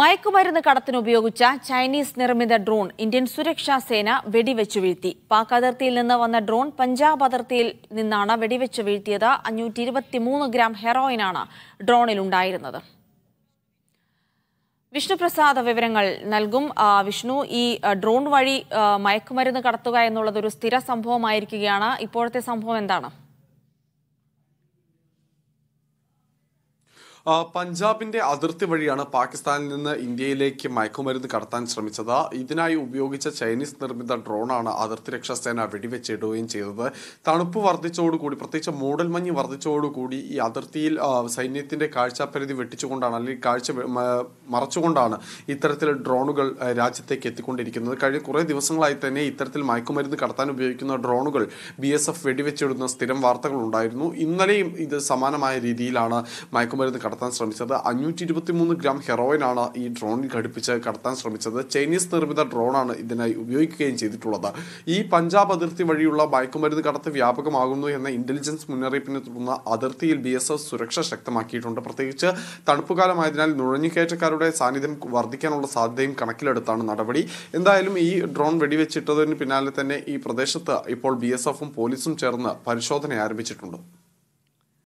മയക്കുമരുന്ന് കടത്തിന് ഉപയോഗിച്ച ചൈനീസ് നിർമ്മിത ഡ്രോൺ ഇന്ത്യൻ സുരക്ഷാ സേന വെടിവെച്ചു വീഴ്ത്തി പാക് അതിർത്തിയിൽ നിന്ന് വന്ന ഡ്രോൺ പഞ്ചാബ് അതിർത്തിയിൽ നിന്നാണ് വെടിവെച്ചു വീഴ്ത്തിയത് അഞ്ഞൂറ്റി ഇരുപത്തിമൂന്ന് ഗ്രാം ഹെറോയിനാണ് ഡ്രോണിലുണ്ടായിരുന്നത് വിഷ്ണുപ്രസാദ് വിവരങ്ങൾ നൽകും വിഷ്ണു ഈ ഡ്രോൺ വഴി മയക്കുമരുന്ന് കടത്തുക എന്നുള്ളത് ഒരു സ്ഥിര സംഭവമായിരിക്കുകയാണ് ഇപ്പോഴത്തെ സംഭവം എന്താണ് പഞ്ചാബിന്റെ അതിർത്തി വഴിയാണ് പാകിസ്ഥാനിൽ നിന്ന് ഇന്ത്യയിലേക്ക് മയക്കുമരുന്ന് കടത്താൻ ശ്രമിച്ചത് ഇതിനായി ഉപയോഗിച്ച ചൈനീസ് നിർമ്മിത ഡ്രോണാണ് അതിർത്തി രക്ഷാസേന വെടിവെച്ചിടുകയും ചെയ്തത് തണുപ്പ് വർദ്ധിച്ചതോടുകൂടി പ്രത്യേകിച്ച് മൂടൽമഞ്ഞ് വർദ്ധിച്ചതോടുകൂടി ഈ അതിർത്തിയിൽ സൈന്യത്തിന്റെ കാഴ്ചാപരിധി വെട്ടിച്ചുകൊണ്ടാണ് അല്ലെങ്കിൽ കാഴ്ച മറച്ചുകൊണ്ടാണ് ഇത്തരത്തിൽ ഡ്രോണുകൾ രാജ്യത്തേക്ക് എത്തിക്കൊണ്ടിരിക്കുന്നത് കഴിഞ്ഞ കുറേ ദിവസങ്ങളായി തന്നെ ഇത്തരത്തിൽ മയക്കുമരുന്ന് കടത്താൻ ഉപയോഗിക്കുന്ന ഡ്രോണുകൾ ബി എസ് എഫ് വെടിവെച്ചിടുന്ന സ്ഥിരം വാർത്തകൾ ഉണ്ടായിരുന്നു ഇന്നലെയും ഇത് സമാനമായ രീതിയിലാണ് മയക്കുമരുന്ന് കടത്താൻ കടത്താൻ ശ്രമിച്ചത് അഞ്ഞൂറ്റി ഇരുപത്തി മൂന്ന് ഗ്രാം ഹെറോയിനാണ് ഈ ഡ്രോണിൽ ഘടിപ്പിച്ച് കടത്താൻ ശ്രമിച്ചത് ചൈനീസ് നിർമ്മിത ഡ്രോണാണ് ഇതിനായി ഉപയോഗിക്കുകയും ചെയ്തിട്ടുള്ളത് ഈ പഞ്ചാബ് അതിർത്തി വഴിയുള്ള മയക്കുമരുന്ന് കടത്ത് വ്യാപകമാകുന്നു എന്ന ഇന്റലിജൻസ് മുന്നറിയിപ്പിനെ തുടർന്ന് അതിർത്തിയിൽ ബി എസ് എഫ് സുരക്ഷ ശക്തമാക്കിയിട്ടുണ്ട് പ്രത്യേകിച്ച് തണുപ്പുകാലമായതിനാൽ നുഴഞ്ഞുകയറ്റക്കാരുടെ സാന്നിധ്യം വർദ്ധിക്കാനുള്ള സാധ്യതയും കണക്കിലെടുത്താണ് നടപടി എന്തായാലും ഈ ഡ്രോൺ വെടിവെച്ചിട്ടതിന് പിന്നാലെ തന്നെ ഈ പ്രദേശത്ത് ഇപ്പോൾ ബി എസ് എഫും പോലീസും ചേർന്ന് പരിശോധന ആരംഭിച്ചിട്ടുണ്ട്